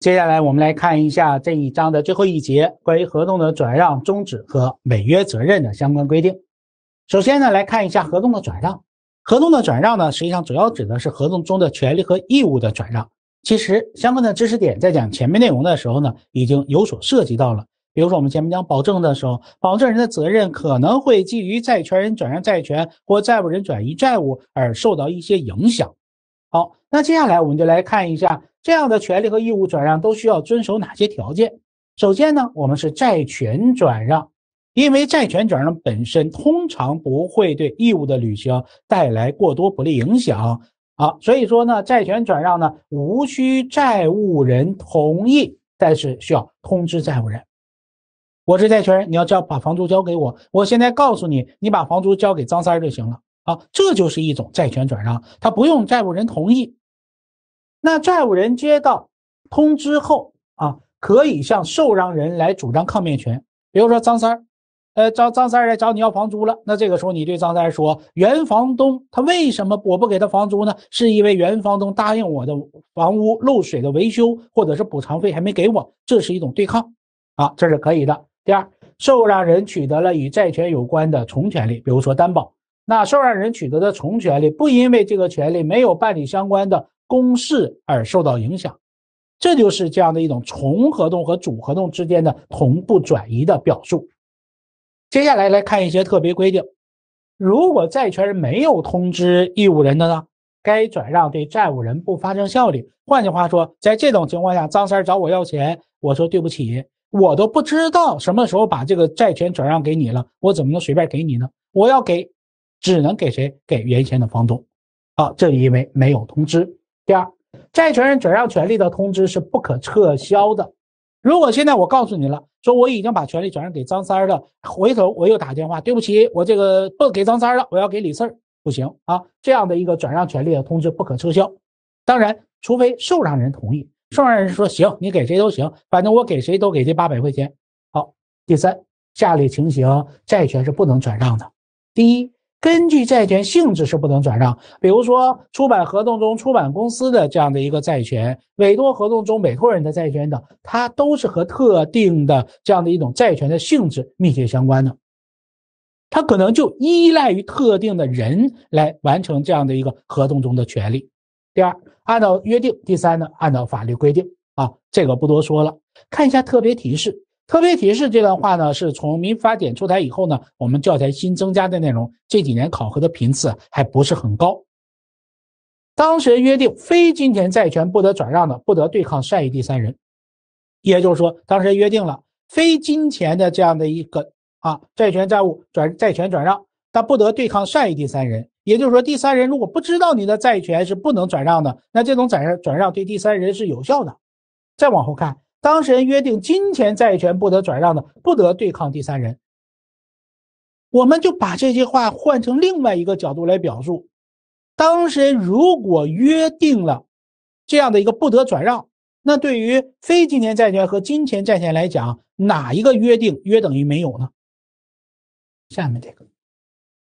接下来我们来看一下这一章的最后一节，关于合同的转让、终止和违约责任的相关规定。首先呢，来看一下合同的转让。合同的转让呢，实际上主要指的是合同中的权利和义务的转让。其实相关的知识点在讲前面内容的时候呢，已经有所涉及到了。比如说我们前面讲保证的时候，保证人的责任可能会基于债权人转让债权或债务人转移债务而受到一些影响。好，那接下来我们就来看一下。这样的权利和义务转让都需要遵守哪些条件？首先呢，我们是债权转让，因为债权转让本身通常不会对义务的履行带来过多不利影响啊，所以说呢，债权转让呢无需债务人同意，但是需要通知债务人。我是债权人，你要交把房租交给我，我现在告诉你，你把房租交给张三就行了啊，这就是一种债权转让，他不用债务人同意。那债务人接到通知后啊，可以向受让人来主张抗辩权。比如说张三儿，呃，张张三儿来找你要房租了，那这个时候你对张三儿说，原房东他为什么我不给他房租呢？是因为原房东答应我的房屋漏水的维修或者是补偿费还没给我，这是一种对抗啊，这是可以的。第二，受让人取得了与债权有关的从权利，比如说担保。那受让人取得的从权利，不因为这个权利没有办理相关的。公式而受到影响，这就是这样的一种从合同和主合同之间的同步转移的表述。接下来来看一些特别规定：如果债权人没有通知义务人的呢？该转让对债务人不发生效力。换句话说，在这种情况下，张三找我要钱，我说对不起，我都不知道什么时候把这个债权转让给你了，我怎么能随便给你呢？我要给，只能给谁？给原先的房东。啊，里因为没有通知。第二，债权人转让权利的通知是不可撤销的。如果现在我告诉你了，说我已经把权利转让给张三了，回头我又打电话，对不起，我这个不给张三了，我要给李四，不行啊。这样的一个转让权利的通知不可撤销，当然，除非受让人同意。受让人说行，你给谁都行，反正我给谁都给这八百块钱。好，第三，下列情形债权是不能转让的。第一。根据债权性质是不能转让，比如说出版合同中出版公司的这样的一个债权，委托合同中委托人的债权等，它都是和特定的这样的一种债权的性质密切相关的，它可能就依赖于特定的人来完成这样的一个合同中的权利。第二，按照约定；第三呢，按照法律规定啊，这个不多说了，看一下特别提示。特别提示，这段话呢是从民法典出台以后呢，我们教材新增加的内容，这几年考核的频次还不是很高。当事人约定非金钱债权不得转让的，不得对抗善意第三人。也就是说，当事人约定了非金钱的这样的一个啊债权债务转债权转让，但不得对抗善意第三人。也就是说，第三人如果不知道你的债权是不能转让的，那这种转让转让对第三人是有效的。再往后看。当事人约定金钱债权不得转让的，不得对抗第三人。我们就把这句话换成另外一个角度来表述：当事人如果约定了这样的一个不得转让，那对于非金钱债权和金钱债权来讲，哪一个约定约等于没有呢？下面这个，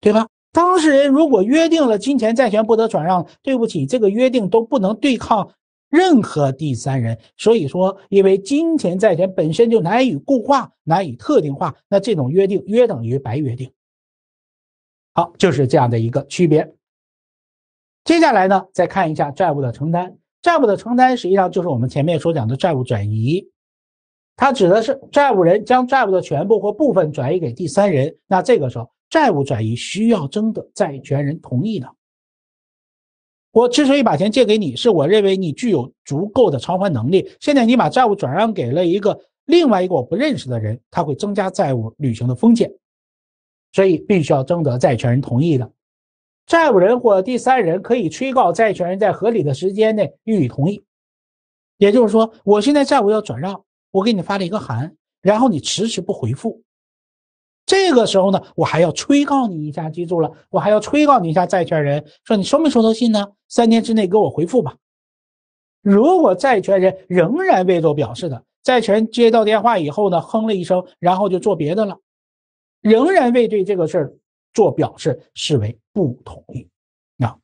对吧？当事人如果约定了金钱债权不得转让，对不起，这个约定都不能对抗。任何第三人，所以说，因为金钱债权本身就难以固化、难以特定化，那这种约定约等于白约定。好，就是这样的一个区别。接下来呢，再看一下债务的承担。债务的承担实际上就是我们前面所讲的债务转移，它指的是债务人将债务的全部或部分转移给第三人。那这个时候，债务转移需要征得债权人同意的。我之所以把钱借给你，是我认为你具有足够的偿还能力。现在你把债务转让给了一个另外一个我不认识的人，他会增加债务履行的风险，所以必须要征得债权人同意的。债务人或第三人可以催告债权人在合理的时间内予以同意，也就是说，我现在债务要转让，我给你发了一个函，然后你迟迟不回复。这个时候呢，我还要催告你一下，记住了，我还要催告你一下，债权人说你收没收到信呢？三天之内给我回复吧。如果债权人仍然未做表示的，债权人接到电话以后呢，哼了一声，然后就做别的了，仍然未对这个事儿做表示，视为不同意。啊，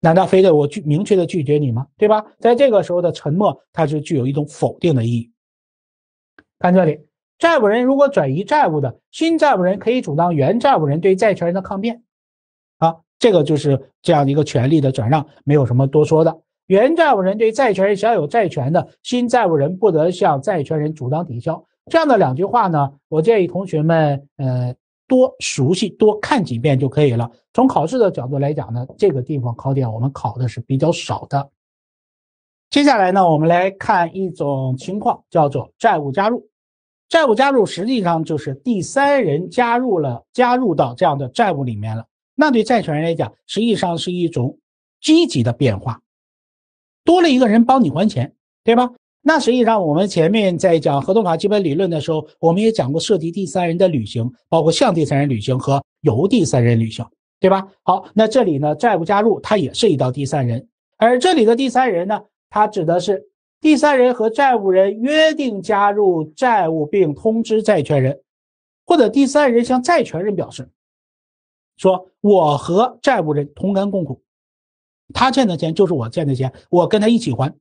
难道非得我拒明确的拒绝你吗？对吧？在这个时候的沉默，它是具有一种否定的意义。看这里。债务人如果转移债务的新债务人可以主张原债务人对债权人的抗辩，啊，这个就是这样的一个权利的转让，没有什么多说的。原债务人对债权人享有债权的新债务人不得向债权人主张抵消。这样的两句话呢，我建议同学们呃多熟悉多看几遍就可以了。从考试的角度来讲呢，这个地方考点我们考的是比较少的。接下来呢，我们来看一种情况，叫做债务加入。债务加入实际上就是第三人加入了，加入到这样的债务里面了。那对债权人来讲，实际上是一种积极的变化，多了一个人帮你还钱，对吧？那实际上我们前面在讲合同法基本理论的时候，我们也讲过涉及第三人的履行，包括向第三人履行和由第三人履行，对吧？好，那这里呢，债务加入它也涉及到第三人，而这里的第三人呢，它指的是。第三人和债务人约定加入债务并通知债权人，或者第三人向债权人表示：“说我和债务人同甘共苦，他欠的钱就是我欠的钱，我跟他一起还。”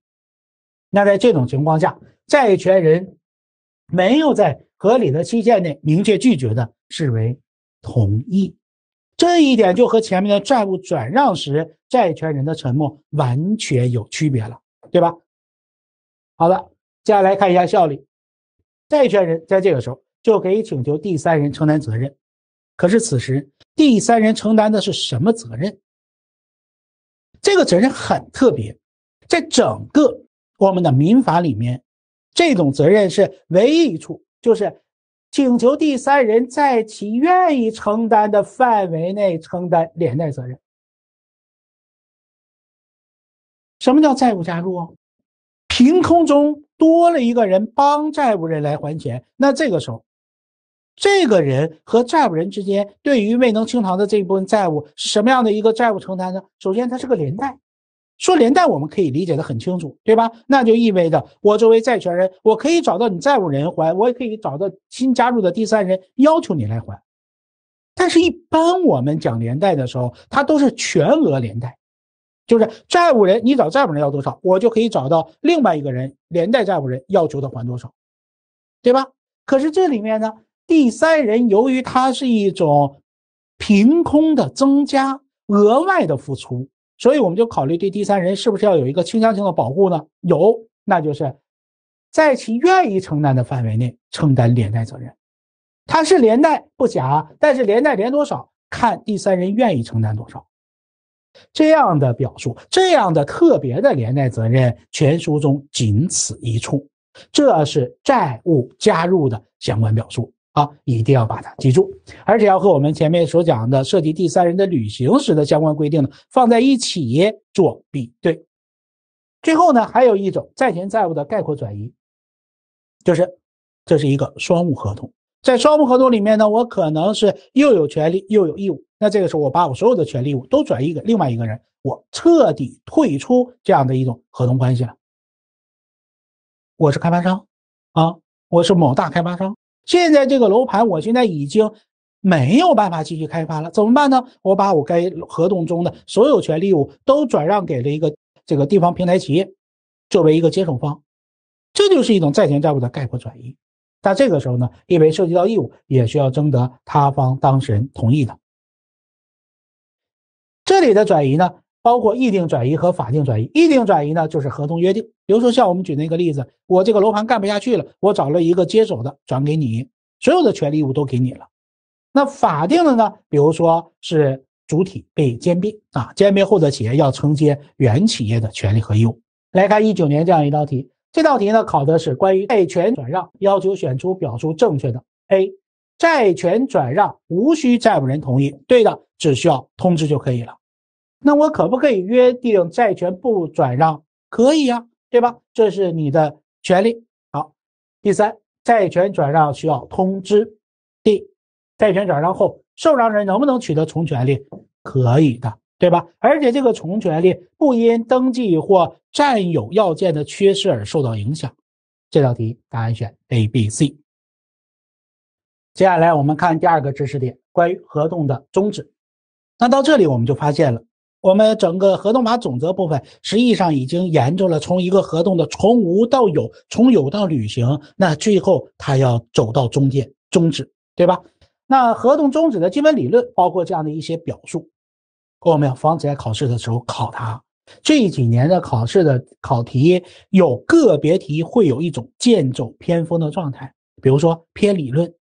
那在这种情况下，债权人没有在合理的期限内明确拒绝的，视为同意。这一点就和前面的债务转让时债权人的沉默完全有区别了，对吧？好了，接下来看一下效力。债权人在这个时候就可以请求第三人承担责任。可是此时第三人承担的是什么责任？这个责任很特别，在整个我们的民法里面，这种责任是唯一一处，就是请求第三人在其愿意承担的范围内承担连带责任。什么叫债务加入？哦？凭空中多了一个人帮债务人来还钱，那这个时候，这个人和债务人之间对于未能清偿的这一部分债务是什么样的一个债务承担呢？首先，它是个连带。说连带，我们可以理解的很清楚，对吧？那就意味着我作为债权人，我可以找到你债务人还，我也可以找到新加入的第三人要求你来还。但是，一般我们讲连带的时候，它都是全额连带。就是债务人，你找债务人要多少，我就可以找到另外一个人连带债务人要求他还多少，对吧？可是这里面呢，第三人由于他是一种凭空的增加、额外的付出，所以我们就考虑对第三人是不是要有一个倾向性的保护呢？有，那就是在其愿意承担的范围内承担连带责任。他是连带不假，但是连带连多少，看第三人愿意承担多少。这样的表述，这样的特别的连带责任，全书中仅此一处，这是债务加入的相关表述啊，一定要把它记住，而且要和我们前面所讲的涉及第三人的履行时的相关规定呢放在一起做比对。最后呢，还有一种债权债务的概括转移，就是这是一个双务合同，在双务合同里面呢，我可能是又有权利又有义务。那这个时候，我把我所有的权利物都转移给另外一个人，我彻底退出这样的一种合同关系了。我是开发商，啊，我是某大开发商。现在这个楼盘，我现在已经没有办法继续开发了，怎么办呢？我把我该合同中的所有权利物都转让给了一个这个地方平台企业，作为一个接手方，这就是一种债权债务的概括转移。但这个时候呢，因为涉及到义务，也需要征得他方当事人同意的。这里的转移呢，包括意定转移和法定转移。意定转移呢，就是合同约定，比如说像我们举那个例子，我这个楼盘干不下去了，我找了一个接手的，转给你，所有的权利义务都给你了。那法定的呢，比如说是主体被兼并啊，兼并后的企业要承接原企业的权利和义务。来看一九年这样一道题，这道题呢考的是关于债权转让，要求选出表述正确的。A，债权转让无需债务人同意，对的，只需要通知就可以了。那我可不可以约定债权不转让？可以呀，对吧？这是你的权利。好，第三，债权转让需要通知。D，债权转让后，受让人能不能取得从权利？可以的，对吧？而且这个从权利不因登记或占有要件的缺失而受到影响。这道题答案选 A、B、C。接下来我们看第二个知识点，关于合同的终止。那到这里我们就发现了。我们整个合同法总则部分，实际上已经研究了从一个合同的从无到有，从有到履行，那最后它要走到中间终止，对吧？那合同终止的基本理论包括这样的一些表述，我们要防止在考试的时候考它。这几年的考试的考题有个别题会有一种剑走偏锋的状态，比如说偏理论。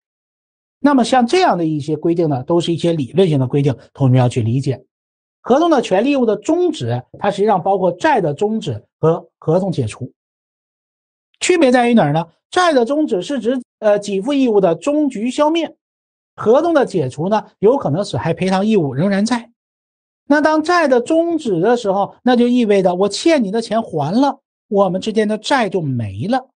那么像这样的一些规定呢，都是一些理论性的规定，同学们要去理解。合同的权利义务的终止，它实际上包括债的终止和合同解除。区别在于哪儿呢？债的终止是指呃给付义务的终局消灭，合同的解除呢，有可能损害赔偿义务仍然在。那当债的终止的时候，那就意味着我欠你的钱还了，我们之间的债就没了。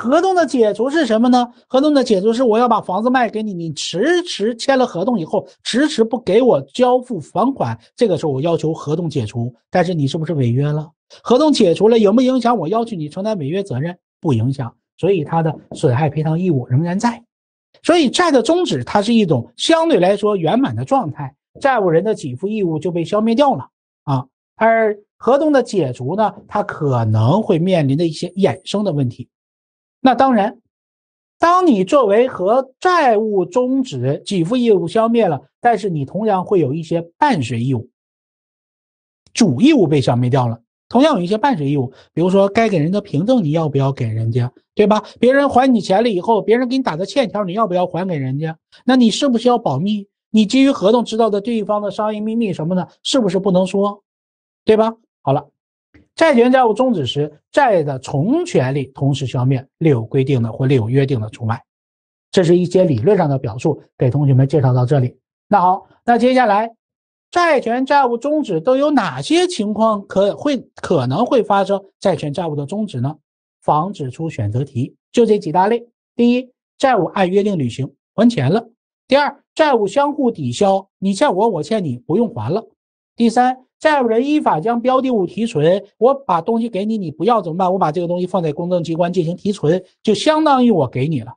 合同的解除是什么呢？合同的解除是我要把房子卖给你，你迟迟签了合同以后，迟迟不给我交付房款，这个时候我要求合同解除。但是你是不是违约了？合同解除了有没影响？我要求你承担违约责任？不影响，所以他的损害赔偿义务仍然在。所以债的终止它是一种相对来说圆满的状态，债务人的给付义务就被消灭掉了啊。而合同的解除呢，它可能会面临的一些衍生的问题。那当然，当你作为和债务终止给付义务消灭了，但是你同样会有一些伴随义务。主义务被消灭掉了，同样有一些伴随义务，比如说该给人的凭证你要不要给人家，对吧？别人还你钱了以后，别人给你打的欠条你要不要还给人家？那你是不是要保密？你基于合同知道的对方的商业秘密什么的，是不是不能说，对吧？好了。债权债务终止时，债的从权利同时消灭。另有规定的或另有约定的除外。这是一些理论上的表述，给同学们介绍到这里。那好，那接下来，债权债务终止都有哪些情况可会可能会发生债权债务的终止呢？防止出选择题，就这几大类。第一，债务按约定履行，还钱了；第二，债务相互抵消，你欠我，我欠你，不用还了；第三。债务人依法将标的物提存，我把东西给你，你不要怎么办？我把这个东西放在公证机关进行提存，就相当于我给你了。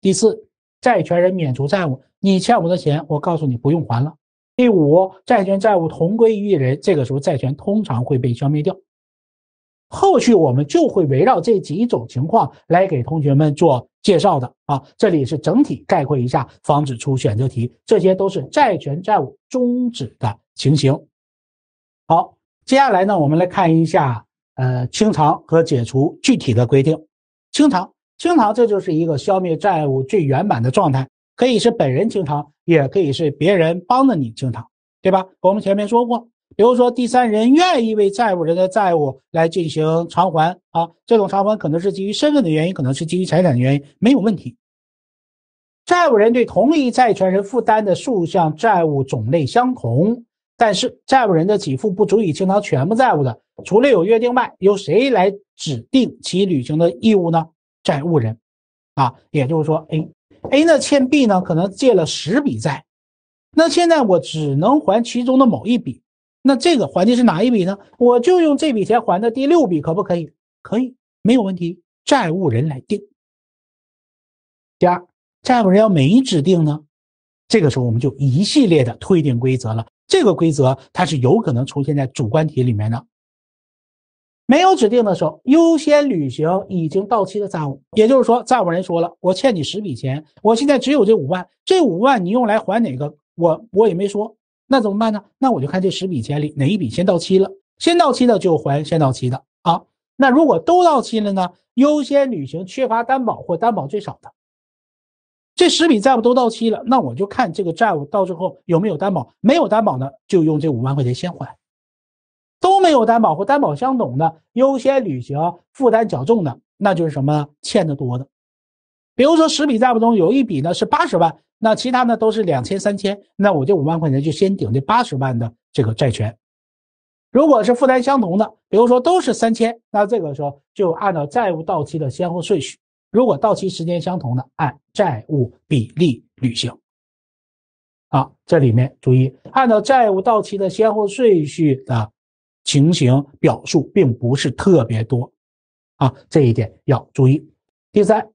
第四，债权人免除债务，你欠我的钱，我告诉你不用还了。第五，债权债务同归于一人，这个时候债权通常会被消灭掉。后续我们就会围绕这几种情况来给同学们做介绍的啊。这里是整体概括一下，防止出选择题。这些都是债权债务终止的情形。好，接下来呢，我们来看一下，呃，清偿和解除具体的规定。清偿，清偿，这就是一个消灭债务最圆满的状态，可以是本人清偿，也可以是别人帮着你清偿，对吧？我们前面说过，比如说第三人愿意为债务人的债务来进行偿还啊，这种偿还可能是基于身份的原因，可能是基于财产的原因，没有问题。债务人对同一债权人负担的数项债务种类相同。但是债务人的给付不足以清偿全部债务的，除了有约定外，由谁来指定其履行的义务呢？债务人，啊，也就是说，A A 呢欠 B 呢，可能借了十笔债，那现在我只能还其中的某一笔，那这个还的是哪一笔呢？我就用这笔钱还的第六笔，可不可以？可以，没有问题。债务人来定。第二，债务人要没指定呢，这个时候我们就一系列的推定规则了。这个规则它是有可能出现在主观题里面的。没有指定的时候，优先履行已经到期的债务。也就是说，债务人说了，我欠你十笔钱，我现在只有这五万，这五万你用来还哪个？我我也没说，那怎么办呢？那我就看这十笔钱里哪一笔先到期了，先到期的就还先到期的。好，那如果都到期了呢？优先履行缺乏担保或担保最少的。这十笔债务都到期了，那我就看这个债务到最后有没有担保，没有担保呢，就用这五万块钱先还，都没有担保或担保相同的，优先履行负担较重的，那就是什么欠的多的，比如说十笔债务中有一笔呢是八十万，那其他呢都是两千三千，那我这五万块钱就先顶这八十万的这个债权。如果是负担相同的，比如说都是三千，那这个时候就按照债务到期的先后顺序。如果到期时间相同的，按债务比例履行。啊，这里面注意，按照债务到期的先后顺序的情形表述并不是特别多，啊，这一点要注意。第三，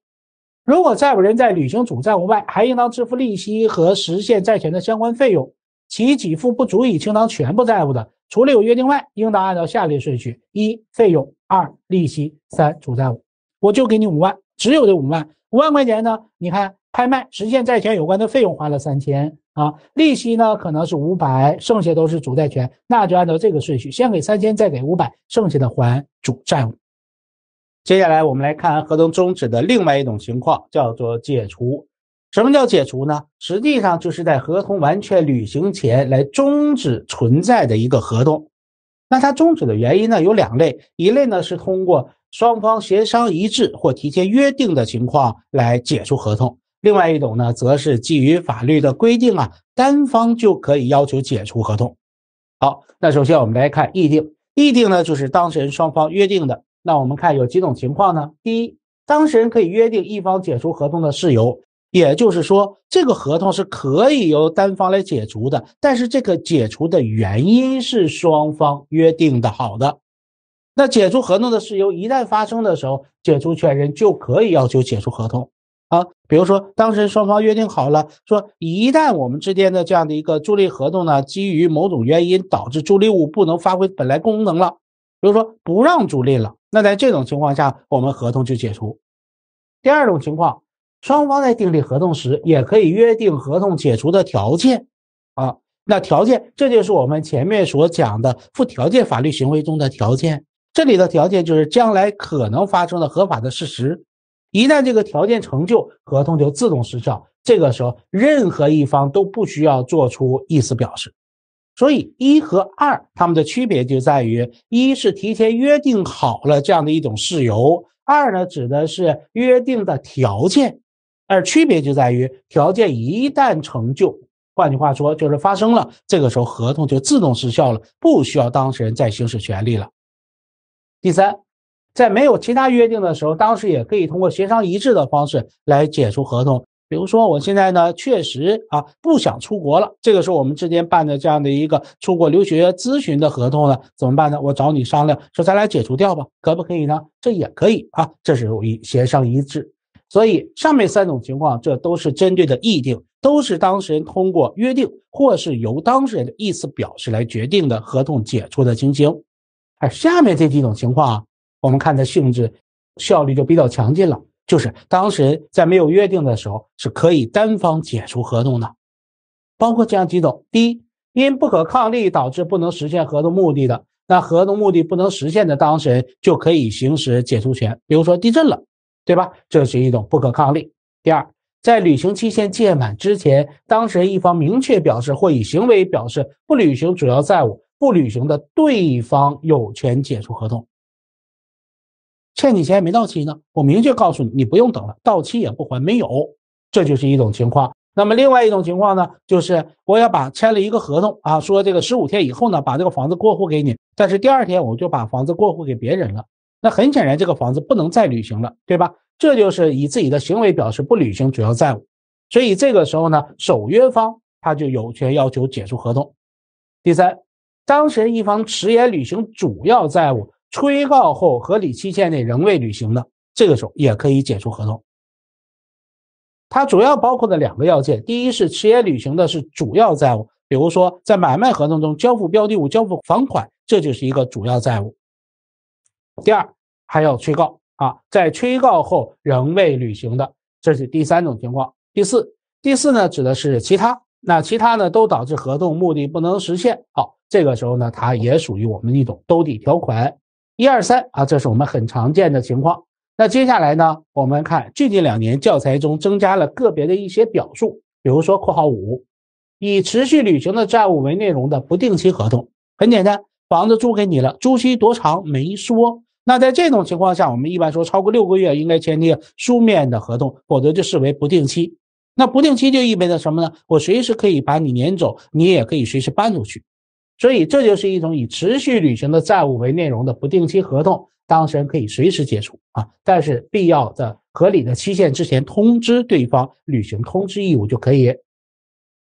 如果债务人在履行主债务外，还应当支付利息和实现债权的相关费用，其给付不足以清偿全部债务的，除了有约定外，应当按照下列顺序：一、费用；二、利息；三、主债务。我就给你五万。只有这五万，五万块钱呢？你看，拍卖实现债权有关的费用花了三千啊，利息呢可能是五百，剩下都是主债权，那就按照这个顺序，先给三千，再给五百，剩下的还主债务。接下来我们来看合同终止的另外一种情况，叫做解除。什么叫解除呢？实际上就是在合同完全履行前来终止存在的一个合同。那它终止的原因呢有两类，一类呢是通过。双方协商一致或提前约定的情况来解除合同。另外一种呢，则是基于法律的规定啊，单方就可以要求解除合同。好，那首先我们来看议定。议定呢，就是当事人双方约定的。那我们看有几种情况呢？第一，当事人可以约定一方解除合同的事由，也就是说，这个合同是可以由单方来解除的，但是这个解除的原因是双方约定的好的。那解除合同的事由一旦发生的时候，解除权人就可以要求解除合同啊。比如说，当事人双方约定好了，说一旦我们之间的这样的一个租赁合同呢，基于某种原因导致租赁物不能发挥本来功能了，比如说不让租赁了，那在这种情况下，我们合同就解除。第二种情况，双方在订立合同时也可以约定合同解除的条件，啊，那条件这就是我们前面所讲的附条件法律行为中的条件。这里的条件就是将来可能发生的合法的事实，一旦这个条件成就，合同就自动失效。这个时候，任何一方都不需要做出意思表示。所以，一和二它们的区别就在于：一是提前约定好了这样的一种事由；二呢，指的是约定的条件。而区别就在于，条件一旦成就，换句话说就是发生了。这个时候，合同就自动失效了，不需要当事人再行使权利了。第三，在没有其他约定的时候，当时也可以通过协商一致的方式来解除合同。比如说，我现在呢确实啊不想出国了，这个时候我们之间办的这样的一个出国留学咨询的合同呢，怎么办呢？我找你商量，说咱俩解除掉吧，可不可以呢？这也可以啊，这是一协商一致。所以上面三种情况，这都是针对的议定，都是当事人通过约定或是由当事人的意思表示来决定的合同解除的情形。哎，下面这几种情况啊，我们看的性质、效率就比较强劲了。就是当事人在没有约定的时候，是可以单方解除合同的。包括这样几种：第一，因不可抗力导致不能实现合同目的的，那合同目的不能实现的当事人就可以行使解除权。比如说地震了，对吧？这是一种不可抗力。第二，在履行期限届满之前，当事人一方明确表示或以行为表示不履行主要债务。不履行的，对方有权解除合同。欠你钱没到期呢，我明确告诉你，你不用等了，到期也不还，没有，这就是一种情况。那么另外一种情况呢，就是我要把签了一个合同啊，说这个十五天以后呢，把这个房子过户给你，但是第二天我就把房子过户给别人了。那很显然，这个房子不能再履行了，对吧？这就是以自己的行为表示不履行主要债务，所以这个时候呢，守约方他就有权要求解除合同。第三。当事人一方迟延履行主要债务，催告后合理期限内仍未履行的，这个时候也可以解除合同。它主要包括的两个要件：第一，是迟延履行的是主要债务，比如说在买卖合同中交付标的物、交付房款，这就是一个主要债务；第二，还要催告啊，在催告后仍未履行的，这是第三种情况。第四，第四呢指的是其他。那其他呢，都导致合同目的不能实现。好，这个时候呢，它也属于我们一种兜底条款。一二三啊，这是我们很常见的情况。那接下来呢，我们看最近两年教材中增加了个别的一些表述，比如说括号五，以持续履行的债务为内容的不定期合同。很简单，房子租给你了，租期多长没说。那在这种情况下，我们一般说超过六个月应该签订书面的合同，否则就视为不定期。那不定期就意味着什么呢？我随时可以把你撵走，你也可以随时搬出去，所以这就是一种以持续履行的债务为内容的不定期合同，当事人可以随时解除啊，但是必要的合理的期限之前通知对方履行通知义务就可以。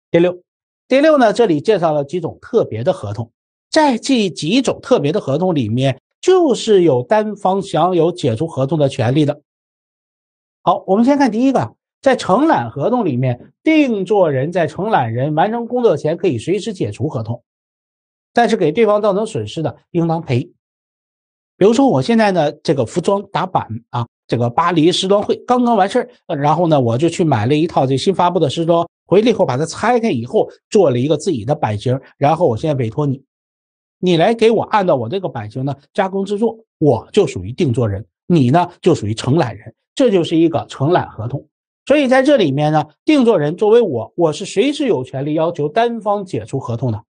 第六，第六呢，这里介绍了几种特别的合同，在这几种特别的合同里面，就是有单方享有解除合同的权利的。好，我们先看第一个。在承揽合同里面，定做人在承揽人完成工作前可以随时解除合同，但是给对方造成损失的应当赔。比如说，我现在呢这个服装打版啊，这个巴黎时装会刚刚完事儿，然后呢我就去买了一套这新发布的时装，回来以后把它拆开以后做了一个自己的版型，然后我现在委托你，你来给我按照我这个版型呢加工制作，我就属于定做人，你呢就属于承揽人，这就是一个承揽合同。所以在这里面呢，定做人作为我，我是随时有权利要求单方解除合同的。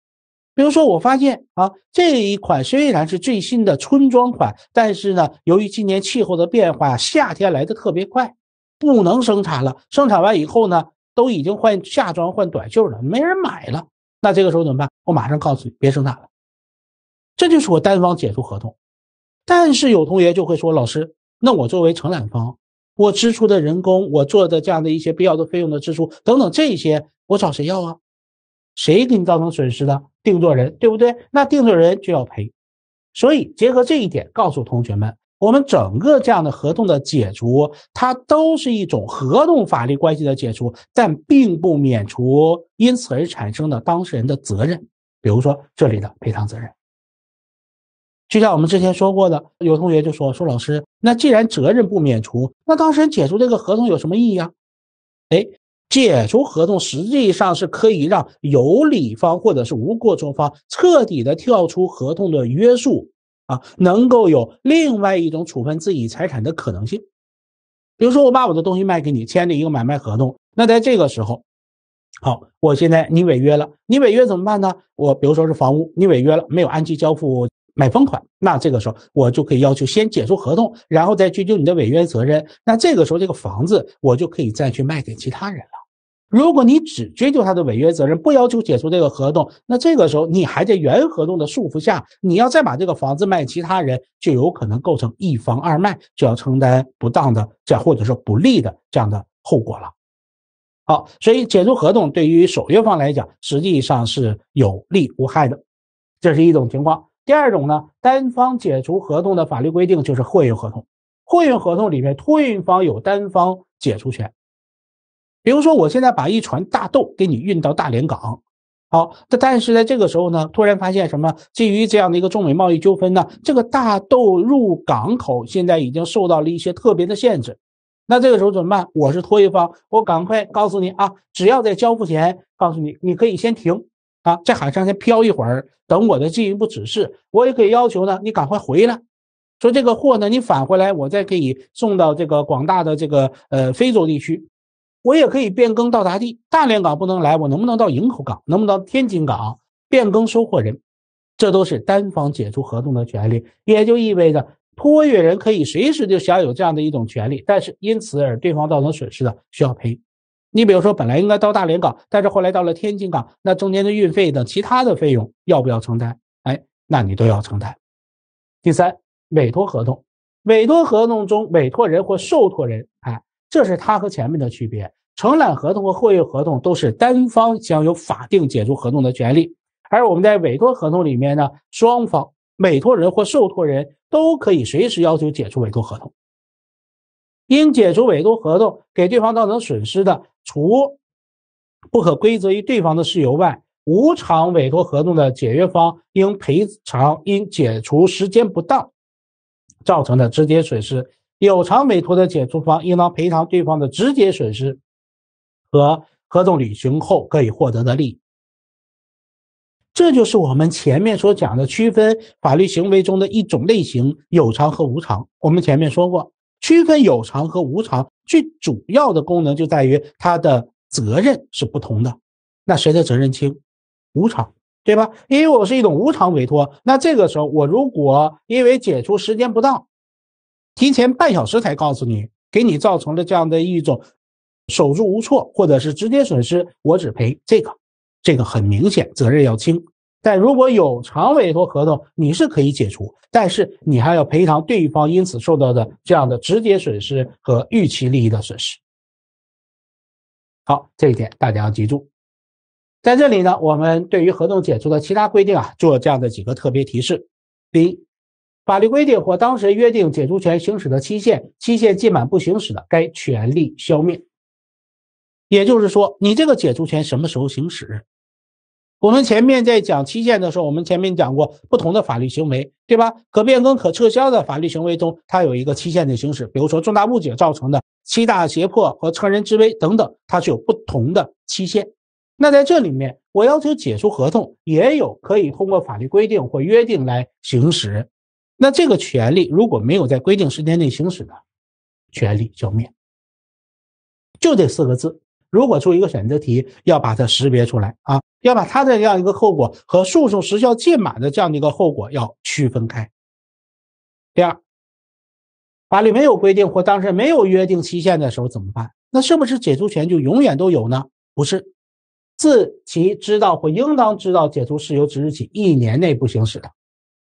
比如说，我发现啊，这一款虽然是最新的春装款，但是呢，由于今年气候的变化，夏天来得特别快，不能生产了。生产完以后呢，都已经换夏装、换短袖了，没人买了。那这个时候怎么办？我马上告诉你，别生产了。这就是我单方解除合同。但是有同学就会说，老师，那我作为承揽方。我支出的人工，我做的这样的一些必要的费用的支出等等这些，我找谁要啊？谁给你造成损失的？定做人，对不对？那定做人就要赔。所以结合这一点，告诉同学们，我们整个这样的合同的解除，它都是一种合同法律关系的解除，但并不免除因此而产生的当事人的责任，比如说这里的赔偿责任。就像我们之前说过的，有同学就说说老师，那既然责任不免除，那当事人解除这个合同有什么意义啊？哎，解除合同实际上是可以让有理方或者是无过错方彻底的跳出合同的约束啊，能够有另外一种处分自己财产的可能性。比如说我把我的东西卖给你，签了一个买卖合同，那在这个时候，好，我现在你违约了，你违约怎么办呢？我比如说是房屋，你违约了，没有按期交付。买方款，那这个时候我就可以要求先解除合同，然后再追究你的违约责任。那这个时候这个房子我就可以再去卖给其他人了。如果你只追究他的违约责任，不要求解除这个合同，那这个时候你还在原合同的束缚下，你要再把这个房子卖其他人，就有可能构成一房二卖，就要承担不当的这样或者说不利的这样的后果了。好，所以解除合同对于守约方来讲，实际上是有利无害的，这是一种情况。第二种呢，单方解除合同的法律规定就是货运合同。货运合同里面，托运方有单方解除权。比如说，我现在把一船大豆给你运到大连港，好，那但是在这个时候呢，突然发现什么？基于这样的一个中美贸易纠纷呢，这个大豆入港口现在已经受到了一些特别的限制。那这个时候怎么办？我是托运方，我赶快告诉你啊，只要在交付前告诉你，你可以先停。啊，在海上先漂一会儿，等我的进一步指示。我也可以要求呢，你赶快回来，说这个货呢，你返回来，我再可以送到这个广大的这个呃非洲地区。我也可以变更到达地，大连港不能来，我能不能到营口港？能不能到天津港？变更收货人，这都是单方解除合同的权利，也就意味着托运人可以随时就享有这样的一种权利，但是因此而对方造成损失的，需要赔。你比如说，本来应该到大连港，但是后来到了天津港，那中间的运费等其他的费用要不要承担？哎，那你都要承担。第三，委托合同，委托合同中委托人或受托人，哎，这是他和前面的区别。承揽合同和货运合同都是单方享有法定解除合同的权利，而我们在委托合同里面呢，双方委托人或受托人都可以随时要求解除委托合同。因解除委托合同给对方造成损失的。除不可归责于对方的事由外，无偿委托合同的解约方应赔偿因解除时间不当造成的直接损失；有偿委托的解除方应当赔偿对方的直接损失和合同履行后可以获得的利益。这就是我们前面所讲的区分法律行为中的一种类型：有偿和无偿。我们前面说过。区分有偿和无偿最主要的功能就在于它的责任是不同的。那谁的责任轻？无偿，对吧？因为我是一种无偿委托，那这个时候我如果因为解除时间不当，提前半小时才告诉你，给你造成了这样的一种手足无措或者是直接损失，我只赔这个，这个很明显责任要轻。但如果有偿委托合同，你是可以解除，但是你还要赔偿对方因此受到的这样的直接损失和预期利益的损失。好，这一点大家要记住。在这里呢，我们对于合同解除的其他规定啊，做这样的几个特别提示：第一，法律规定或当事人约定解除权行使的期限，期限届满不行使的，该权利消灭。也就是说，你这个解除权什么时候行使？我们前面在讲期限的时候，我们前面讲过不同的法律行为，对吧？可变更、可撤销的法律行为中，它有一个期限的行使，比如说重大误解造成的、欺诈、胁迫和乘人之危等等，它是有不同的期限。那在这里面，我要求解除合同，也有可以通过法律规定或约定来行使。那这个权利如果没有在规定时间内行使呢？权利消灭，就这四个字。如果出一个选择题，要把它识别出来啊，要把它的这样一个后果和诉讼时效届满的这样的一个后果要区分开。第二，法律没有规定或当事人没有约定期限的时候怎么办？那是不是解除权就永远都有呢？不是，自其知道或应当知道解除事由之日起一年内不行使的，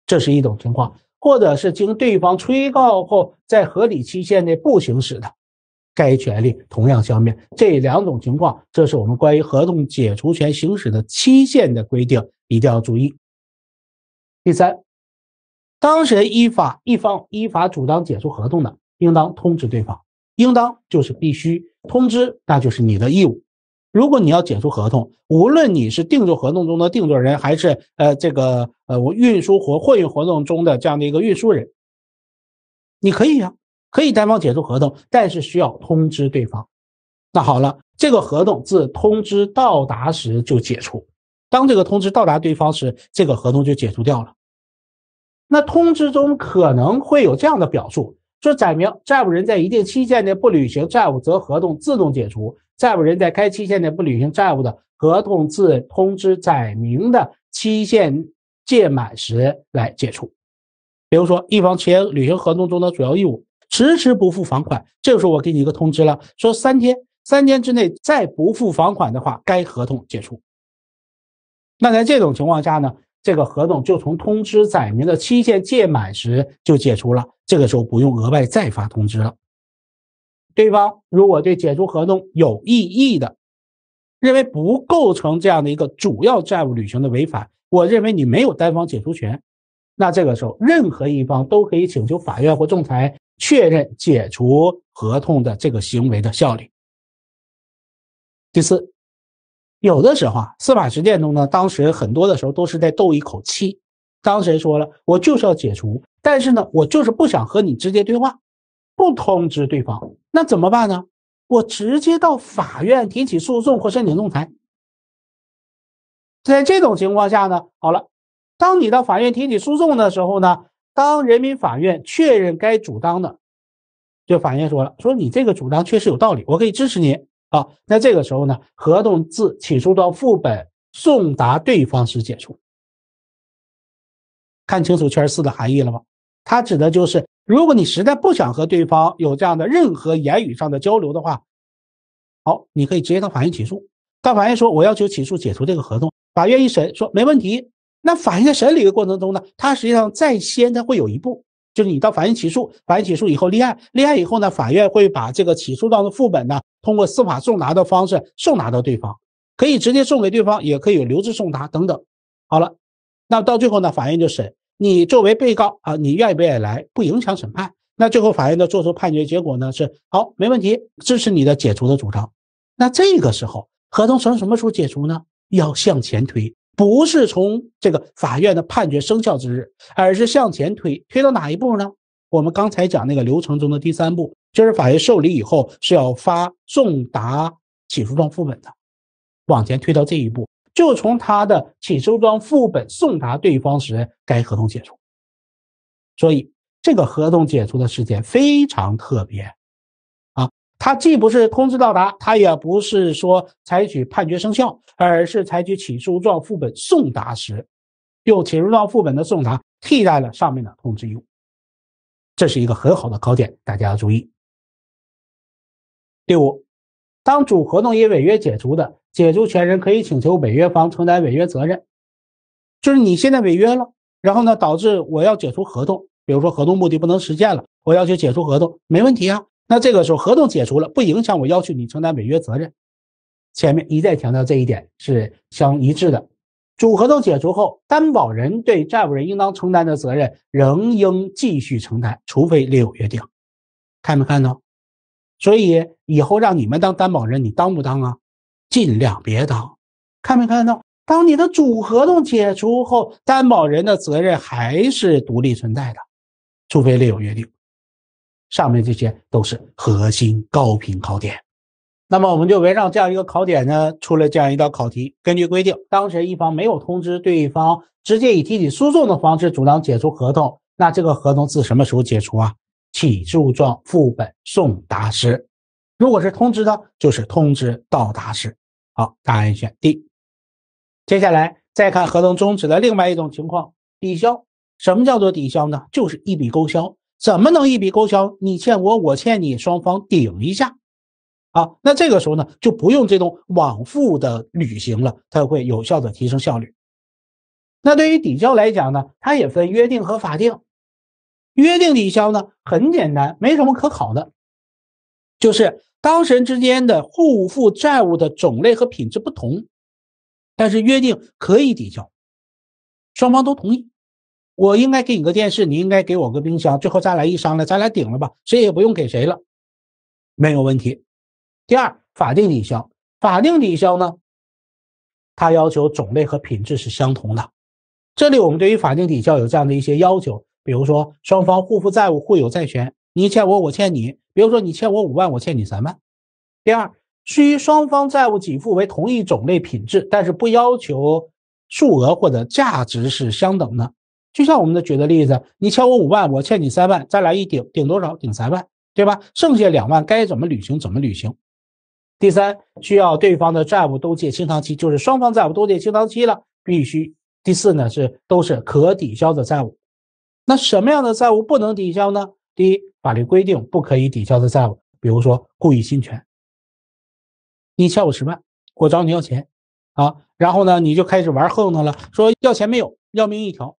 这是一种情况；或者是经对方催告后，在合理期限内不行使的。该权利同样消灭。这两种情况，这是我们关于合同解除权行使的期限的规定，一定要注意。第三，当事人依法一方依法主张解除合同的，应当通知对方。应当就是必须通知，那就是你的义务。如果你要解除合同，无论你是订做合同中的订做人，还是呃这个呃我运输活货运活动中的这样的一个运输人，你可以呀。可以单方解除合同，但是需要通知对方。那好了，这个合同自通知到达时就解除。当这个通知到达对方时，这个合同就解除掉了。那通知中可能会有这样的表述：说，载明债务人在一定期限内不履行债务，则合同自动解除；债务人在该期限内不履行债务的，合同自通知载明的期限届满时来解除。比如说，一方签履行合同中的主要义务。迟迟不付房款，这个时候我给你一个通知了，说三天，三天之内再不付房款的话，该合同解除。那在这种情况下呢，这个合同就从通知载明的期限届满时就解除了。这个时候不用额外再发通知了。对方如果对解除合同有异议的，认为不构成这样的一个主要债务履行的违反，我认为你没有单方解除权。那这个时候，任何一方都可以请求法院或仲裁。确认解除合同的这个行为的效力。第四，有的时候啊，司法实践中呢，当事人很多的时候都是在斗一口气，当事人说了，我就是要解除，但是呢，我就是不想和你直接对话，不通知对方，那怎么办呢？我直接到法院提起诉讼或申请仲裁。在这种情况下呢，好了，当你到法院提起诉讼的时候呢。当人民法院确认该主张的，就法院说了，说你这个主张确实有道理，我可以支持你啊。那这个时候呢，合同自起诉到副本送达对方时解除。看清楚圈四的含义了吗？它指的就是，如果你实在不想和对方有这样的任何言语上的交流的话，好，你可以直接到法院起诉。到法院说，我要求起诉解除这个合同。法院一审说，没问题。那法院审理的过程中呢，它实际上在先它会有一步，就是你到法院起诉，法院起诉以后立案，立案以后呢，法院会把这个起诉状的副本呢，通过司法送达的方式送达到对方，可以直接送给对方，也可以有留置送达等等。好了，那到最后呢，法院就审你作为被告啊，你愿意不愿意来，不影响审判。那最后法院呢做出判决结果呢是好，没问题，支持你的解除的主张。那这个时候合同从什么时候解除呢？要向前推。不是从这个法院的判决生效之日，而是向前推，推到哪一步呢？我们刚才讲那个流程中的第三步，就是法院受理以后是要发送达起诉状副本的，往前推到这一步，就从他的起诉状副本送达对方时，该合同解除。所以这个合同解除的时间非常特别。它既不是通知到达，它也不是说采取判决生效，而是采取起诉状副本送达时，用起诉状副本的送达替代了上面的通知义务，这是一个很好的考点，大家要注意。第五，当主合同以违约解除的，解除权人可以请求违约方承担违约责任，就是你现在违约了，然后呢导致我要解除合同，比如说合同目的不能实现了，我要求解除合同，没问题啊。那这个时候合同解除了，不影响我要求你承担违约责任。前面一再强调这一点是相一致的。主合同解除后，担保人对债务人应当承担的责任，仍应继续承担，除非另有约定。看没看到？所以以后让你们当担保人，你当不当啊？尽量别当。看没看到？当你的主合同解除后，担保人的责任还是独立存在的，除非另有约定。上面这些都是核心高频考点，那么我们就围绕这样一个考点呢，出了这样一道考题。根据规定，当事人一方没有通知对方，直接以提起诉讼的方式主张解除合同，那这个合同自什么时候解除啊？起诉状副本送达时，如果是通知的，就是通知到达时。好，答案选 D。接下来再看合同终止的另外一种情况——抵消。什么叫做抵消呢？就是一笔勾销。怎么能一笔勾销？你欠我，我欠你，双方顶一下，啊，那这个时候呢，就不用这种往复的履行了，它会有效的提升效率。那对于抵消来讲呢，它也分约定和法定。约定抵消呢，很简单，没什么可考的，就是当事人之间的互负债务的种类和品质不同，但是约定可以抵消，双方都同意。我应该给你个电视，你应该给我个冰箱，最后再来一商量，咱俩顶了吧，谁也不用给谁了，没有问题。第二，法定抵消，法定抵消呢，它要求种类和品质是相同的。这里我们对于法定抵消有这样的一些要求，比如说双方互负债务互有债权，你欠我，我欠你，比如说你欠我五万，我欠你三万。第二，需双方债务给付为同一种类品质，但是不要求数额或者价值是相等的。就像我们的举的例子，你欠我五万，我欠你三万，再来一顶，顶多少？顶三万，对吧？剩下两万该怎么履行？怎么履行？第三，需要对方的债务都借清偿期，就是双方债务都借清偿期了，必须。第四呢，是都是可抵消的债务。那什么样的债务不能抵消呢？第一，法律规定不可以抵消的债务，比如说故意侵权，你欠我十万，我找你要钱，啊，然后呢，你就开始玩横的了，说要钱没有，要命一条。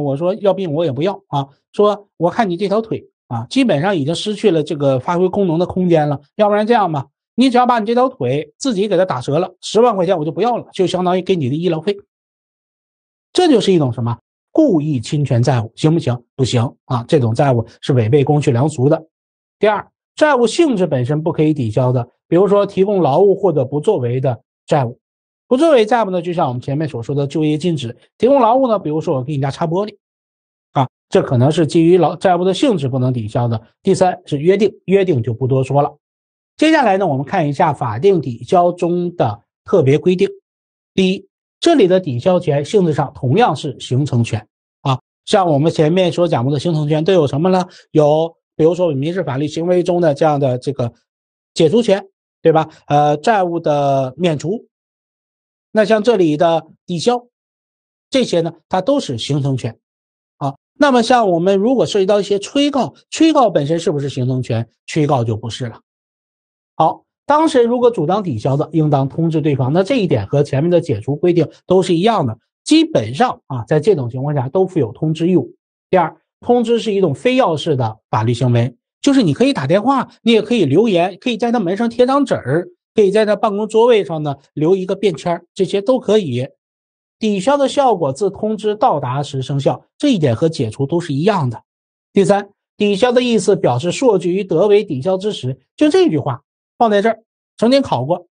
我说要病我也不要啊！说我看你这条腿啊，基本上已经失去了这个发挥功能的空间了。要不然这样吧，你只要把你这条腿自己给它打折了，十万块钱我就不要了，就相当于给你的医疗费。这就是一种什么故意侵权债务，行不行？不行啊！这种债务是违背公序良俗的。第二，债务性质本身不可以抵消的，比如说提供劳务或者不作为的债务。不作为债务呢，就像我们前面所说的，就业禁止提供劳务呢，比如说我给你家擦玻璃，啊，这可能是基于老债务的性质不能抵消的。第三是约定，约定就不多说了。接下来呢，我们看一下法定抵消中的特别规定。第一，这里的抵消权性质上同样是形成权，啊，像我们前面所讲过的形成权都有什么呢？有，比如说民事法律行为中的这样的这个解除权，对吧？呃，债务的免除。那像这里的抵消，这些呢，它都是形成权，啊，那么像我们如果涉及到一些催告，催告本身是不是形成权？催告就不是了。好，当事人如果主张抵消的，应当通知对方。那这一点和前面的解除规定都是一样的，基本上啊，在这种情况下都负有通知义务。第二，通知是一种非要式的法律行为，就是你可以打电话，你也可以留言，可以在他门上贴张纸儿。可以在他办公桌位上呢留一个便签这些都可以。抵消的效果自通知到达时生效，这一点和解除都是一样的。第三，抵消的意思表示数据与德为抵消之时，就这句话放在这儿，曾经考过。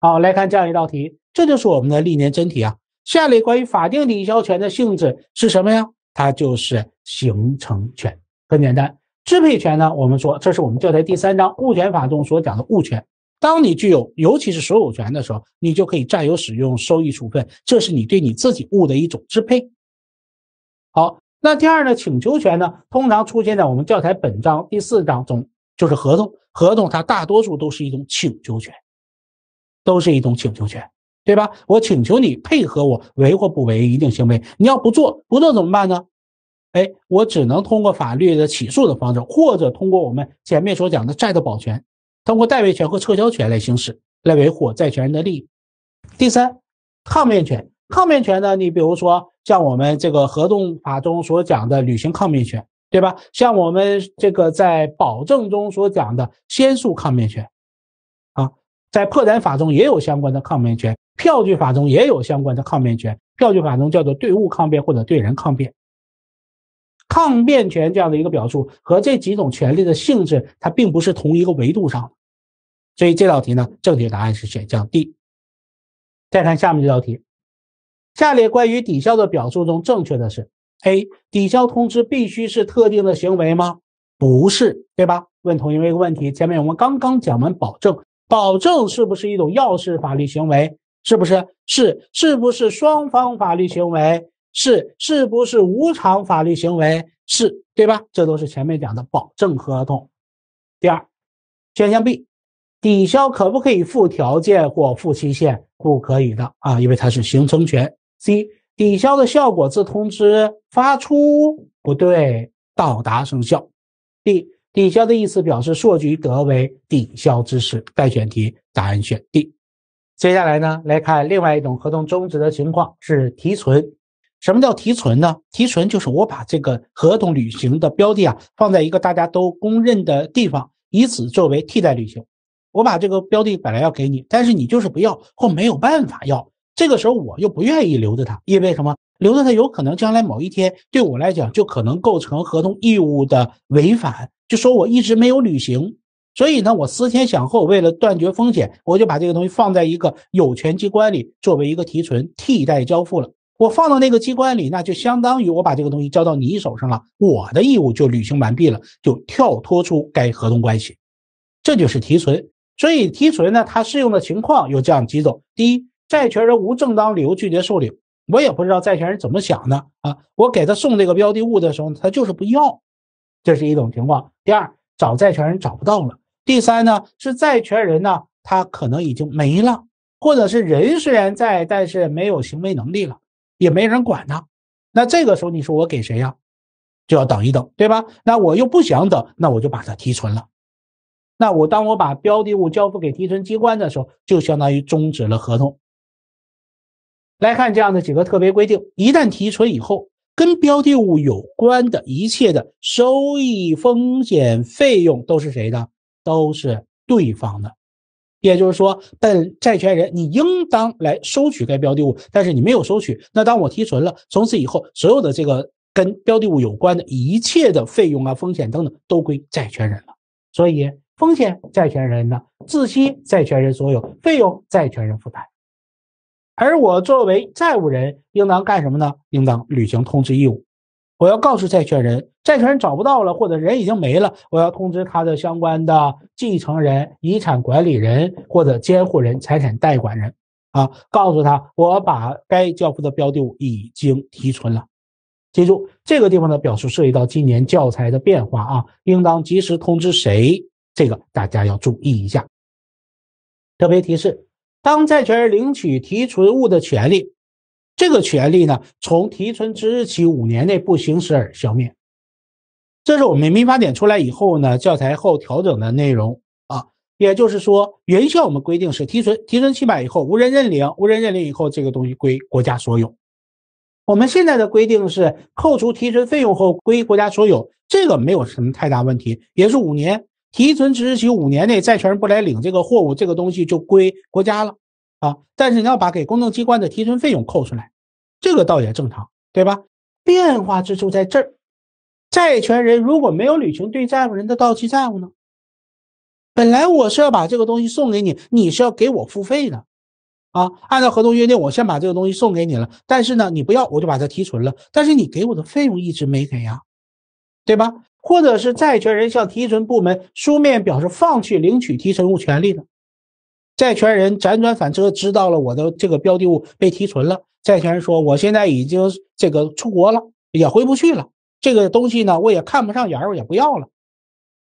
好，来看这样一道题，这就是我们的历年真题啊。下列关于法定抵消权的性质是什么呀？它就是形成权，很简单。支配权呢？我们说这是我们教材第三章物权法中所讲的物权。当你具有，尤其是所有权的时候，你就可以占有、使用、收益、处分，这是你对你自己物的一种支配。好，那第二呢？请求权呢？通常出现在我们教材本章第四章中，就是合同。合同它大多数都是一种请求权，都是一种请求权，对吧？我请求你配合我为或不为一定行为，你要不做，不做怎么办呢？哎，我只能通过法律的起诉的方式，或者通过我们前面所讲的债的保全，通过代位权和撤销权来行使，来维护债权人的利益。第三，抗辩权，抗辩权呢，你比如说像我们这个合同法中所讲的履行抗辩权，对吧？像我们这个在保证中所讲的先诉抗辩权，啊，在破产法中也有相关的抗辩权，票据法中也有相关的抗辩权，票据法中叫做对物抗辩或者对人抗辩。抗辩权这样的一个表述和这几种权利的性质，它并不是同一个维度上，所以这道题呢，正确答案是选项 D。再看下面这道题，下列关于抵消的表述中正确的是：A，抵消通知必须是特定的行为吗？不是，对吧？问同学们一个问题，前面我们刚刚讲完保证，保证是不是一种要式法律行为？是不是？是，是不是双方法律行为？是是不是无偿法律行为？是，对吧？这都是前面讲的保证合同。第二，选项 B，抵消可不可以附条件或附期限？不可以的啊，因为它是形成权。C，抵消的效果自通知发出不对，到达生效。D，抵消的意思表示，数局得为抵消之时。待选题答案选 D。接下来呢，来看另外一种合同终止的情况是提存。什么叫提存呢？提存就是我把这个合同履行的标的啊放在一个大家都公认的地方，以此作为替代履行。我把这个标的本来要给你，但是你就是不要或没有办法要，这个时候我又不愿意留着它，因为什么？留着它有可能将来某一天对我来讲就可能构成合同义务的违反，就说我一直没有履行。所以呢，我思前想后，为了断绝风险，我就把这个东西放在一个有权机关里，作为一个提存替代交付了。我放到那个机关里，那就相当于我把这个东西交到你手上了，我的义务就履行完毕了，就跳脱出该合同关系，这就是提存。所以提存呢，它适用的情况有这样几种：第一，债权人无正当理由拒绝受理，我也不知道债权人怎么想的啊，我给他送这个标的物的时候，他就是不要，这是一种情况；第二，找债权人找不到了；第三呢，是债权人呢，他可能已经没了，或者是人虽然在，但是没有行为能力了。也没人管呢，那这个时候你说我给谁呀？就要等一等，对吧？那我又不想等，那我就把它提存了。那我当我把标的物交付给提存机关的时候，就相当于终止了合同。来看这样的几个特别规定：一旦提存以后，跟标的物有关的一切的收益、风险、费用都是谁的？都是对方的。也就是说，本债权人你应当来收取该标的物，但是你没有收取，那当我提存了，从此以后，所有的这个跟标的物有关的一切的费用啊、风险等等，都归债权人了。所以，风险债权人呢，自息债权人所有，费用债权人负担。而我作为债务人，应当干什么呢？应当履行通知义务。我要告诉债权人，债权人找不到了，或者人已经没了，我要通知他的相关的继承人、遗产管理人或者监护人、财产代管人，啊，告诉他我把该交付的标的物已经提存了。记住，这个地方的表述涉及到今年教材的变化啊，应当及时通知谁，这个大家要注意一下。特别提示，当债权人领取提存物的权利。这个权利呢，从提存之日起五年内不行使而消灭。这是我们民法典出来以后呢，教材后调整的内容啊。也就是说，原先我们规定是提存，提存期满以后无人认领，无人认领以后这个东西归国家所有。我们现在的规定是扣除提存费用后归国家所有，这个没有什么太大问题，也是五年，提存之日起五年内债权人不来领这个货物，这个东西就归国家了。啊，但是你要把给公证机关的提存费用扣出来，这个倒也正常，对吧？变化之处在这儿：债权人如果没有履行对债务人的到期债务呢？本来我是要把这个东西送给你，你是要给我付费的啊。按照合同约定，我先把这个东西送给你了，但是呢，你不要，我就把它提存了。但是你给我的费用一直没给呀，对吧？或者是债权人向提存部门书面表示放弃领取提存物权利的。债权人辗转反侧，知道了我的这个标的物被提存了。债权人说：“我现在已经这个出国了，也回不去了。这个东西呢，我也看不上眼儿，我也不要了。”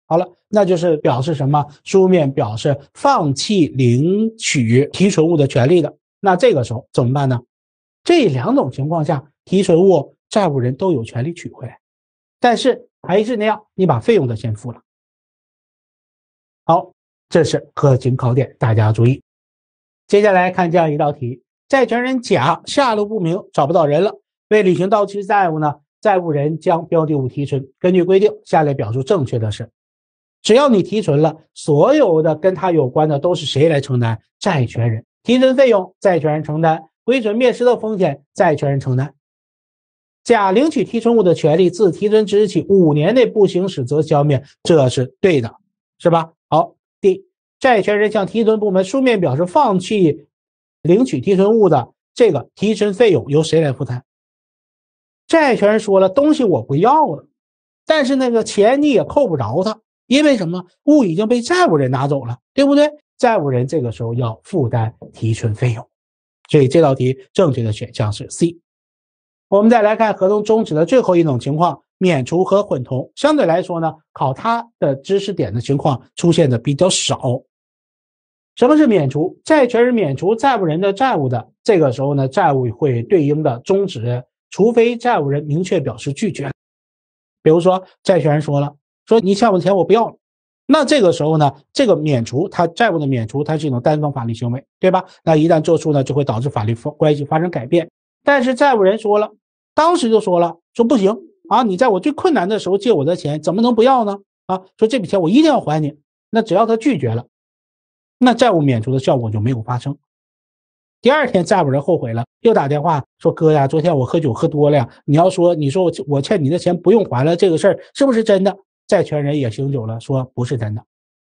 好了，那就是表示什么？书面表示放弃领取提存物的权利的。那这个时候怎么办呢？这两种情况下，提存物债务人都有权利取回来，但是还是那样，你把费用的先付了。好。这是核心考点，大家注意。接下来看这样一道题：债权人甲下落不明，找不到人了，为履行到期债务呢，债务人将标的物提存。根据规定，下列表述正确的是：只要你提存了，所有的跟他有关的都是谁来承担？债权人提存费用，债权人承担；毁损灭失的风险，债权人承担。甲领取提存物的权利，自提存之日起五年内不行使则消灭，这是对的，是吧？好。D，债权人向提存部门书面表示放弃领取提存物的，这个提存费用由谁来负担？债权人说了，东西我不要了，但是那个钱你也扣不着它，因为什么？物已经被债务人拿走了，对不对？债务人这个时候要负担提存费用，所以这道题正确的选项是 C。我们再来看合同终止的最后一种情况。免除和混同相对来说呢，考它的知识点的情况出现的比较少。什么是免除？债权人免除债务人的债务的，这个时候呢，债务会对应的终止，除非债务人明确表示拒绝。比如说，债权人说了，说你欠我的钱我不要了，那这个时候呢，这个免除他债务的免除，它是一种单方法律行为，对吧？那一旦做出呢，就会导致法律关系发生改变。但是债务人说了，当时就说了，说不行。啊，你在我最困难的时候借我的钱，怎么能不要呢？啊，说这笔钱我一定要还你。那只要他拒绝了，那债务免除的效果就没有发生。第二天债务人后悔了，又打电话说：“哥呀，昨天我喝酒喝多了，呀，你要说你说我我欠你的钱不用还了，这个事儿是不是真的？”债权人也醒酒了，说：“不是真的，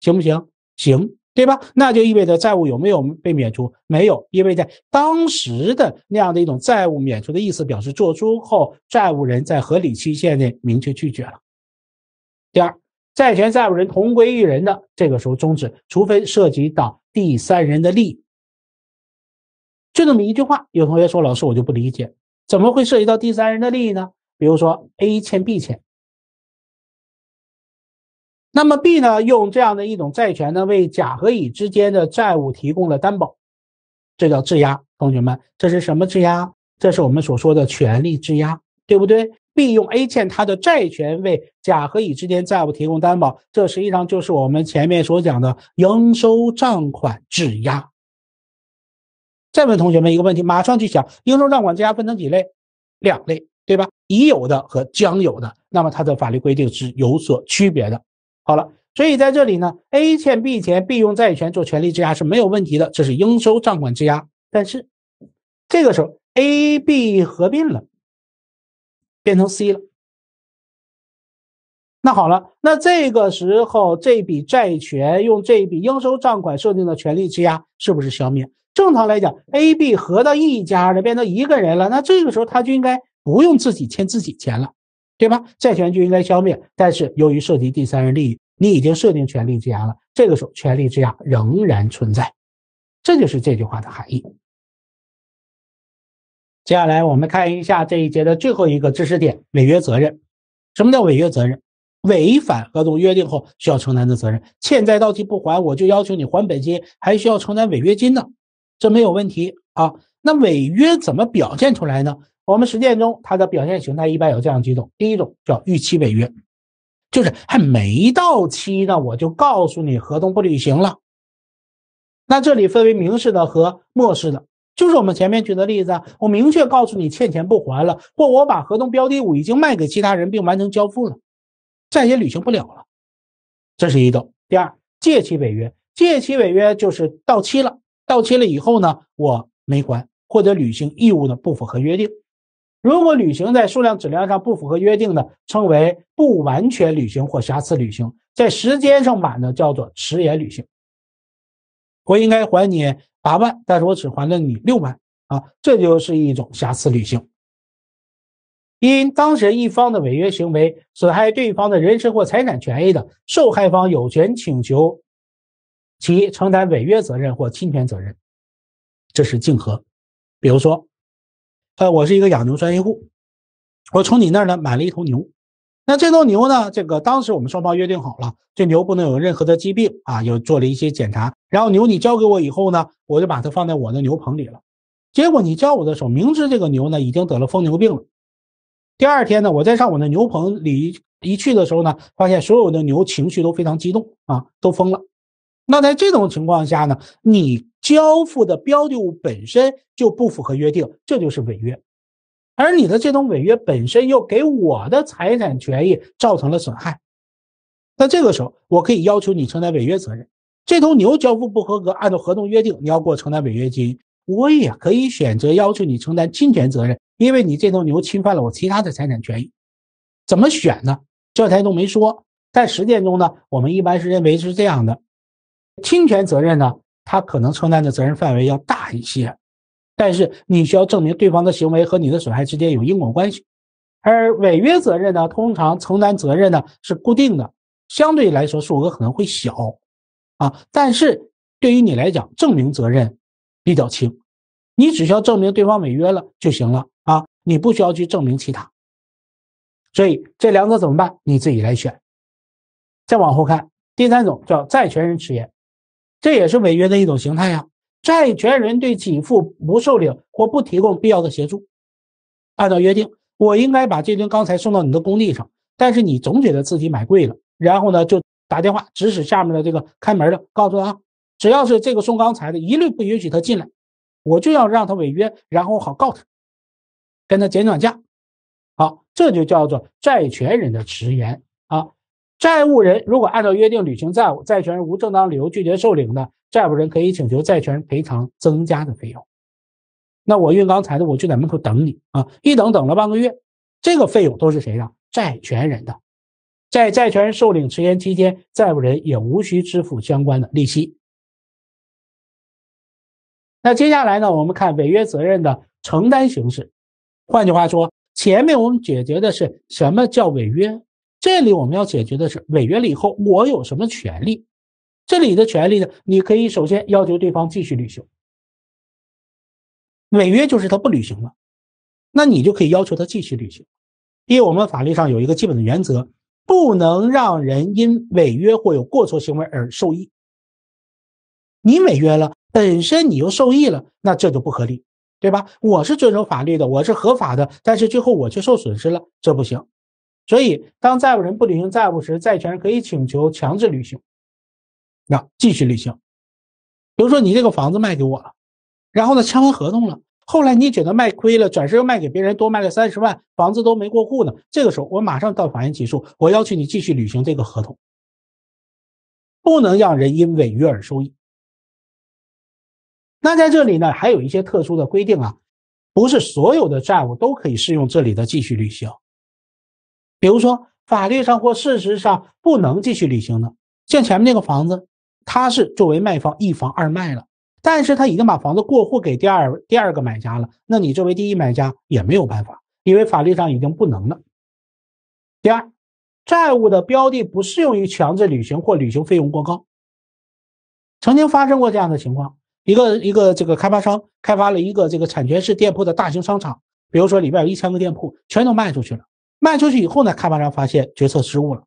行不行？”行。对吧？那就意味着债务有没有被免除？没有，因为在当时的那样的一种债务免除的意思，表示作出后债务人在合理期限内明确拒绝了。第二，债权债务人同归于人的这个时候终止，除非涉及到第三人的利益。就这么一句话，有同学说老师我就不理解，怎么会涉及到第三人的利益呢？比如说 A 欠 B 钱。那么 B 呢？用这样的一种债权呢，为甲和乙之间的债务提供了担保，这叫质押。同学们，这是什么质押？这是我们所说的权利质押，对不对？B 用 A 欠他的债权为甲和乙之间债务提供担保，这实际上就是我们前面所讲的应收账款质押。再问同学们一个问题，马上去想，应收账款质押分成几类？两类，对吧？已有的和将有的，那么它的法律规定是有所区别的。好了，所以在这里呢，A 欠 B 钱，B 用债权做权利质押是没有问题的，这是应收账款质押。但是，这个时候 A、B 合并了，变成 C 了。那好了，那这个时候这笔债权用这笔应收账款设定的权利质押是不是消灭？正常来讲，A、B 合到一家的，变成一个人了，那这个时候他就应该不用自己欠自己钱了。对吧？债权就应该消灭，但是由于涉及第三人利益，你已经设定权利质押了，这个时候权利质押仍然存在，这就是这句话的含义。接下来我们看一下这一节的最后一个知识点：违约责任。什么叫违约责任？违反合同约定后需要承担的责任。欠债到期不还，我就要求你还本金，还需要承担违约金呢，这没有问题啊。那违约怎么表现出来呢？我们实践中，它的表现形态一般有这样几种：第一种叫预期违约，就是还没到期呢，我就告诉你合同不履行了。那这里分为明示的和漠视的，就是我们前面举的例子，我明确告诉你欠钱不还了，或我把合同标的物已经卖给其他人并完成交付了，再也履行不了了，这是一种。第二，借期违约，借期违约就是到期了，到期了以后呢，我没还或者履行义务呢不符合约定。如果履行在数量、质量上不符合约定的，称为不完全履行或瑕疵履行；在时间上晚的，叫做迟延履行。我应该还你八万，但是我只还了你六万啊，这就是一种瑕疵履行。因当事人一方的违约行为损害对方的人身或财产权益的，受害方有权请求其承担违约责任或侵权责任。这是竞合，比如说。呃，我是一个养牛专业户，我从你那儿呢买了一头牛，那这头牛呢，这个当时我们双方约定好了，这牛不能有任何的疾病啊，又做了一些检查，然后牛你交给我以后呢，我就把它放在我的牛棚里了，结果你叫我的时候，明知这个牛呢已经得了疯牛病了，第二天呢，我再上我的牛棚里一去的时候呢，发现所有的牛情绪都非常激动啊，都疯了。那在这种情况下呢，你交付的标的物本身就不符合约定，这就是违约。而你的这种违约本身又给我的财产权益造成了损害，那这个时候我可以要求你承担违约责任。这头牛交付不合格，按照合同约定你要给我承担违约金。我也可以选择要求你承担侵权责任，因为你这头牛侵犯了我其他的财产权益。怎么选呢？教材都没说，在实践中呢，我们一般是认为是这样的。侵权责任呢，他可能承担的责任范围要大一些，但是你需要证明对方的行为和你的损害之间有因果关系。而违约责任呢，通常承担责任呢是固定的，相对来说数额可能会小啊。但是对于你来讲，证明责任比较轻，你只需要证明对方违约了就行了啊，你不需要去证明其他。所以这两者怎么办？你自己来选。再往后看，第三种叫债权人迟延。这也是违约的一种形态呀。债权人对给付不受领或不提供必要的协助，按照约定，我应该把这吨钢材送到你的工地上，但是你总觉得自己买贵了，然后呢就打电话指使下面的这个开门的，告诉他，只要是这个送钢材的，一律不允许他进来，我就要让他违约，然后好告他，跟他减转价。好，这就叫做债权人的迟延。债务人如果按照约定履行债务，债权人无正当理由拒绝受领的，债务人可以请求债权人赔偿增加的费用。那我运钢材的，我就在门口等你啊！一等等了半个月，这个费用都是谁的？债权人的。在债权人受领迟延期间，债务人也无需支付相关的利息。那接下来呢？我们看违约责任的承担形式。换句话说，前面我们解决的是什么叫违约？这里我们要解决的是，违约了以后我有什么权利？这里的权利呢？你可以首先要求对方继续履行。违约就是他不履行了，那你就可以要求他继续履行。因为我们法律上有一个基本的原则，不能让人因违约或有过错行为而受益。你违约了，本身你又受益了，那这就不合理，对吧？我是遵守法律的，我是合法的，但是最后我却受损失了，这不行。所以，当债务人不履行债务时，债权人可以请求强制履行，啊，继续履行。比如说，你这个房子卖给我了，然后呢，签完合同了，后来你觉得卖亏了，转身又卖给别人，多卖了三十万，房子都没过户呢。这个时候，我马上到法院起诉，我要求你继续履行这个合同，不能让人因违约而受益。那在这里呢，还有一些特殊的规定啊，不是所有的债务都可以适用这里的继续履行。比如说，法律上或事实上不能继续履行的，像前面那个房子，它是作为卖方一房二卖了，但是他已经把房子过户给第二第二个买家了，那你作为第一买家也没有办法，因为法律上已经不能了。第二，债务的标的不适用于强制履行或履行费用过高。曾经发生过这样的情况，一个一个这个开发商开发了一个这个产权式店铺的大型商场，比如说里边有一千个店铺，全都卖出去了。卖出去以后呢，开发商发现决策失误了，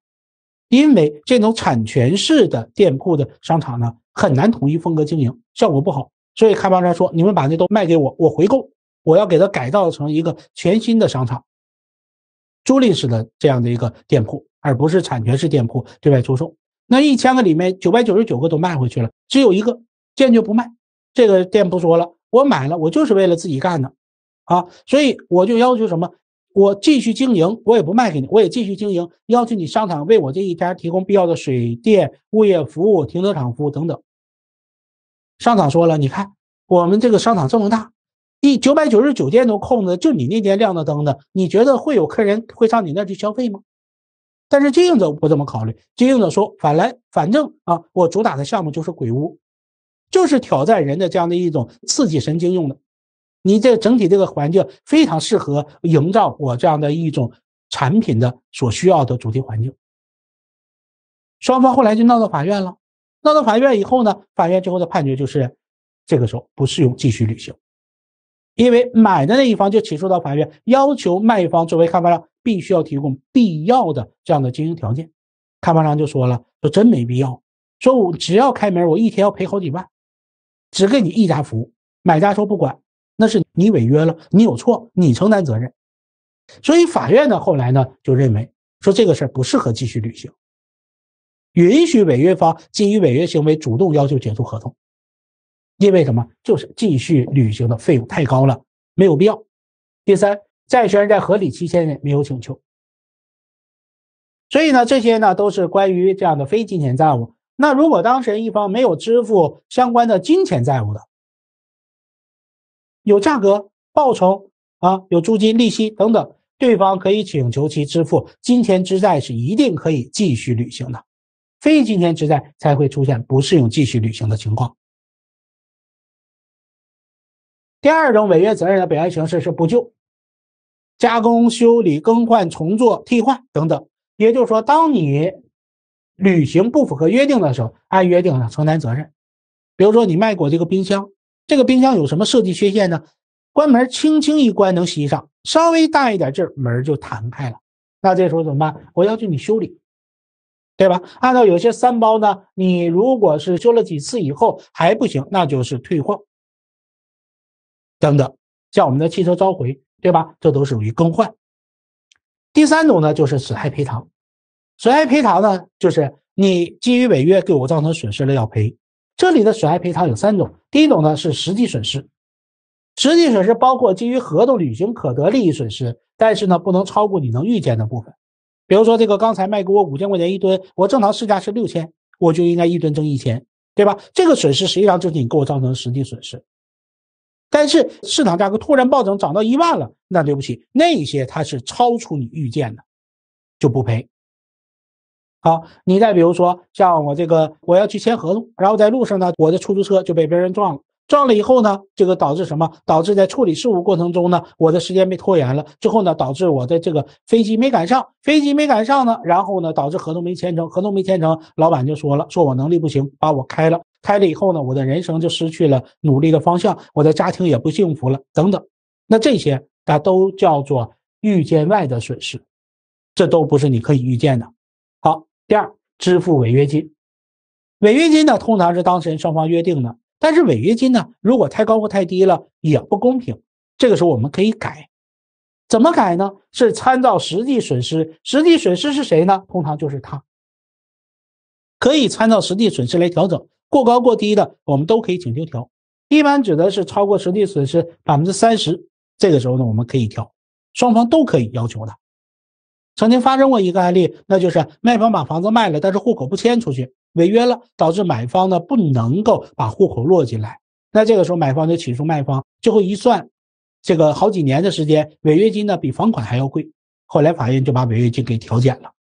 因为这种产权式的店铺的商场呢，很难统一风格经营，效果不好。所以开发商说：“你们把那都卖给我，我回购，我要给它改造成一个全新的商场，租赁式的这样的一个店铺，而不是产权式店铺对外出售。”那一千个里面，九百九十九个都卖回去了，只有一个坚决不卖。这个店铺说了：“我买了，我就是为了自己干的，啊，所以我就要求什么。”我继续经营，我也不卖给你，我也继续经营，要求你商场为我这一家提供必要的水电、物业服务、停车场服务等等。商场说了，你看我们这个商场这么大，第九百九十九间都空着，就你那间亮着灯的，你觉得会有客人会上你那去消费吗？但是经营者不这么考虑，经营者说，反来反正啊，我主打的项目就是鬼屋，就是挑战人的这样的一种刺激神经用的。你这整体这个环境非常适合营造我这样的一种产品的所需要的主题环境。双方后来就闹到法院了，闹到法院以后呢，法院最后的判决就是，这个时候不适用继续履行，因为买的那一方就起诉到法院，要求卖方作为开发商必须要提供必要的这样的经营条件，开发商就说了，说真没必要，说我只要开门，我一天要赔好几万，只给你一家服务，买家说不管。那是你违约了，你有错，你承担责任。所以法院呢，后来呢就认为说这个事儿不适合继续履行，允许违约方基于违约行为主动要求解除合同。因为什么？就是继续履行的费用太高了，没有必要。第三，债权人在合理期限内没有请求。所以呢，这些呢都是关于这样的非金钱债务。那如果当事人一方没有支付相关的金钱债务的？有价格、报酬啊，有租金、利息等等，对方可以请求其支付金钱之债是一定可以继续履行的，非金钱之债才会出现不适用继续履行的情况。第二种违约责任的表现形式是补救，加工、修理、更换、重做、替换等等。也就是说，当你履行不符合约定的时候，按约定呢承担责任。比如说，你卖过这个冰箱。这个冰箱有什么设计缺陷呢？关门轻轻一关能吸上，稍微大一点劲门就弹开了。那这时候怎么办？我要求你修理，对吧？按照有些三包呢，你如果是修了几次以后还不行，那就是退货。等等，像我们的汽车召回，对吧？这都属于更换。第三种呢，就是损害赔偿。损害赔偿呢，就是你基于违约给我造成损失了要赔。这里的损害赔偿有三种，第一种呢是实际损失，实际损失包括基于合同履行可得利益损失，但是呢不能超过你能预见的部分。比如说这个钢材卖给我五千块钱一吨，我正常市价是六千，我就应该一吨挣一千，对吧？这个损失实际上就是你给我造成实际损失。但是市场价格突然暴涨，涨到一万了，那对不起，那些它是超出你预见的，就不赔。好，你再比如说，像我这个，我要去签合同，然后在路上呢，我的出租车就被别人撞了，撞了以后呢，这个导致什么？导致在处理事务过程中呢，我的时间被拖延了，之后呢，导致我的这个飞机没赶上，飞机没赶上呢，然后呢，导致合同没签成，合同没签成，老板就说了，说我能力不行，把我开了，开了以后呢，我的人生就失去了努力的方向，我的家庭也不幸福了，等等，那这些，那都叫做预见外的损失，这都不是你可以预见的。第二，支付违约金。违约金呢，通常是当事人双方约定的。但是违约金呢，如果太高或太低了，也不公平。这个时候我们可以改，怎么改呢？是参照实际损失。实际损失是谁呢？通常就是他。可以参照实际损失来调整，过高过低的，我们都可以请求调。一般指的是超过实际损失百分之三十，这个时候呢，我们可以调，双方都可以要求的。曾经发生过一个案例，那就是卖方把房子卖了，但是户口不迁出去，违约了，导致买方呢不能够把户口落进来。那这个时候买方就起诉卖方，最后一算，这个好几年的时间，违约金呢比房款还要贵。后来法院就把违约金给调减了。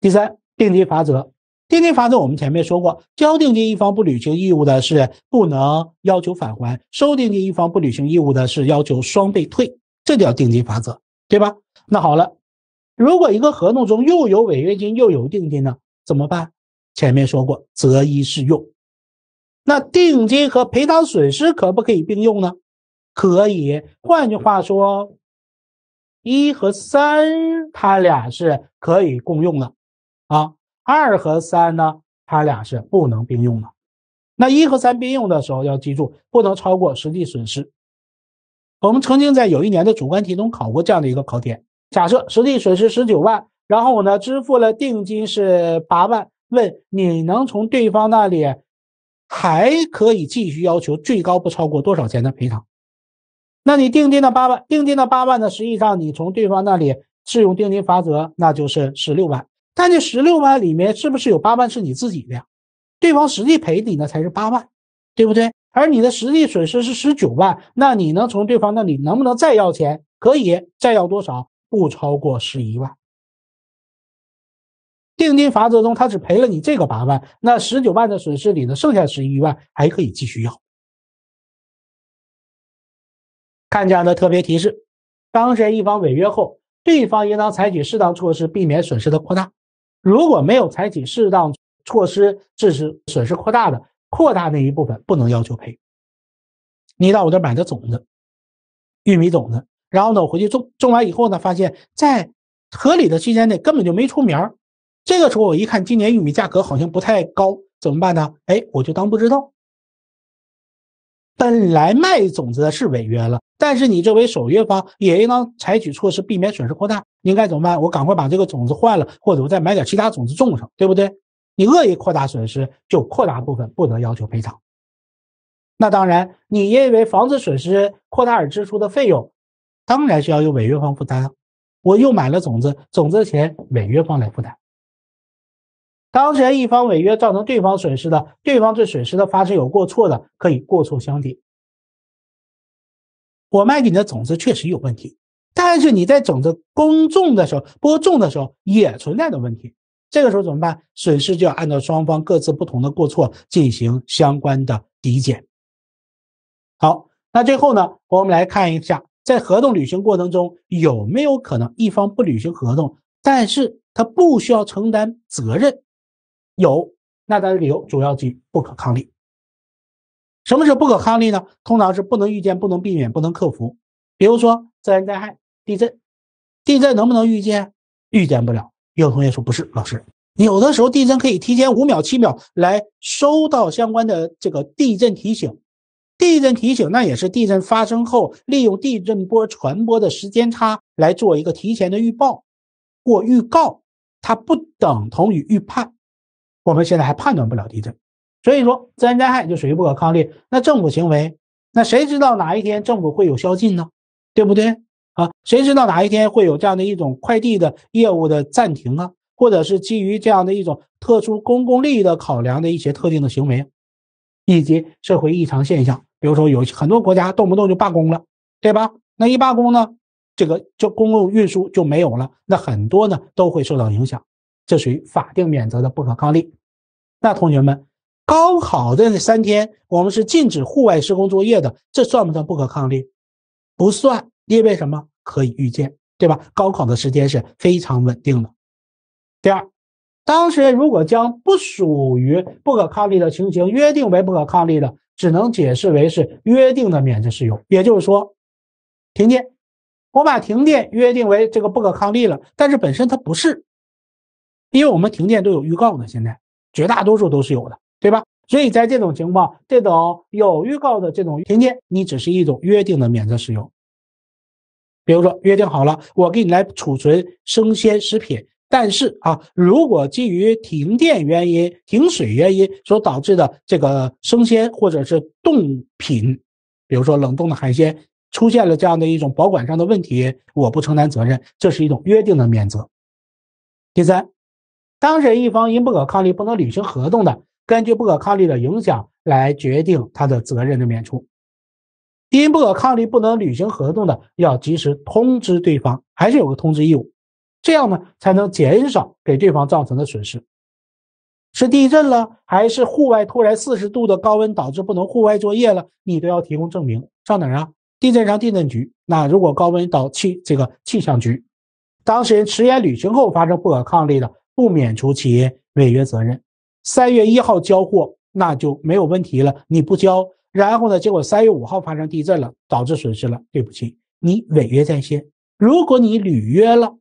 第三，定金法则，定金法则我们前面说过，交定金一方不履行义务的是不能要求返还，收定金一方不履行义务的是要求双倍退，这叫定金法则，对吧？那好了。如果一个合同中又有违约金又有定金呢，怎么办？前面说过，择一适用。那定金和赔偿损失可不可以并用呢？可以。换句话说，一和三它俩是可以共用的，啊，二和三呢，它俩是不能并用的。那一和三并用的时候，要记住不能超过实际损失。我们曾经在有一年的主观题中考过这样的一个考点。假设实际损失十九万，然后我呢支付了定金是八万，问你能从对方那里还可以继续要求最高不超过多少钱的赔偿？那你定金的八万，定金的八万呢？实际上你从对方那里适用定金法则，那就是十六万。但这十六万里面是不是有八万是你自己的？呀？对方实际赔你呢才是八万，对不对？而你的实际损失是十九万，那你能从对方那里能不能再要钱？可以，再要多少？不超过十一万。定金罚则中，他只赔了你这个八万，那十九万的损失里呢，剩下十一万还可以继续要。看这样的特别提示：当事人一方违约后，对方应当采取适当措施避免损失的扩大。如果没有采取适当措施致使损失扩大的，扩大那一部分不能要求赔。你到我这买的种子，玉米种子。然后呢，我回去种种完以后呢，发现，在合理的期间内根本就没出苗这个时候我一看，今年玉米价格好像不太高，怎么办呢？哎，我就当不知道。本来卖种子的是违约了，但是你作为守约方，也应当采取措施避免损失扩大。应该怎么办？我赶快把这个种子换了，或者我再买点其他种子种上，对不对？你恶意扩大损失，就扩大部分不得要求赔偿。那当然，你因为防止损失扩大而支出的费用。当然是要由违约方负担。我又买了种子，种子的钱违约方来负担。当事人一方违约造成对方损失的，对方对损失的发生有过错的，可以过错相抵。我卖给你的种子确实有问题，但是你在种子耕种的时候、播种的时候也存在的问题。这个时候怎么办？损失就要按照双方各自不同的过错进行相关的抵减。好，那最后呢，我们来看一下。在合同履行过程中，有没有可能一方不履行合同，但是他不需要承担责任？有，那他的理由主要基于不可抗力。什么是不可抗力呢？通常是不能预见、不能避免、不能克服。比如说自然灾害、地震。地震能不能预见？预见不了。有同学说不是，老师，有的时候地震可以提前五秒、七秒来收到相关的这个地震提醒。地震提醒那也是地震发生后，利用地震波传播的时间差来做一个提前的预报或预告，它不等同于预判。我们现在还判断不了地震，所以说自然灾害就属于不可抗力。那政府行为，那谁知道哪一天政府会有宵禁呢？对不对啊？谁知道哪一天会有这样的一种快递的业务的暂停啊，或者是基于这样的一种特殊公共利益的考量的一些特定的行为，以及社会异常现象。比如说，有很多国家动不动就罢工了，对吧？那一罢工呢，这个就公共运输就没有了。那很多呢都会受到影响。这属于法定免责的不可抗力。那同学们，高考的那三天，我们是禁止户外施工作业的，这算不算不可抗力？不算，因为什么？可以预见，对吧？高考的时间是非常稳定的。第二，当事人如果将不属于不可抗力的情形约定为不可抗力的。只能解释为是约定的免责事由，也就是说，停电，我把停电约定为这个不可抗力了，但是本身它不是，因为我们停电都有预告的，现在绝大多数都是有的，对吧？所以在这种情况，这种有预告的这种停电，你只是一种约定的免责事由。比如说约定好了，我给你来储存生鲜食品。但是啊，如果基于停电原因、停水原因所导致的这个生鲜或者是冻品，比如说冷冻的海鲜出现了这样的一种保管上的问题，我不承担责任，这是一种约定的免责。第三，当事人一方因不可抗力不能履行合同的，根据不可抗力的影响来决定他的责任的免除。因不可抗力不能履行合同的，要及时通知对方，还是有个通知义务。这样呢，才能减少给对方造成的损失。是地震了，还是户外突然四十度的高温导致不能户外作业了？你都要提供证明。上哪儿啊？地震上地震局。那如果高温导气这个气象局，当事人迟延履行后发生不可抗力的，不免除其违约责任。三月一号交货，那就没有问题了。你不交，然后呢？结果三月五号发生地震了，导致损失了。对不起，你违约在先。如果你履约了。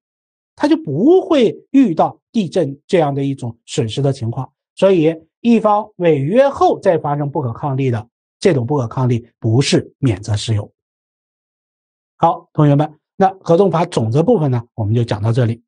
他就不会遇到地震这样的一种损失的情况，所以一方违约后再发生不可抗力的这种不可抗力不是免责事由。好，同学们，那合同法总则部分呢，我们就讲到这里。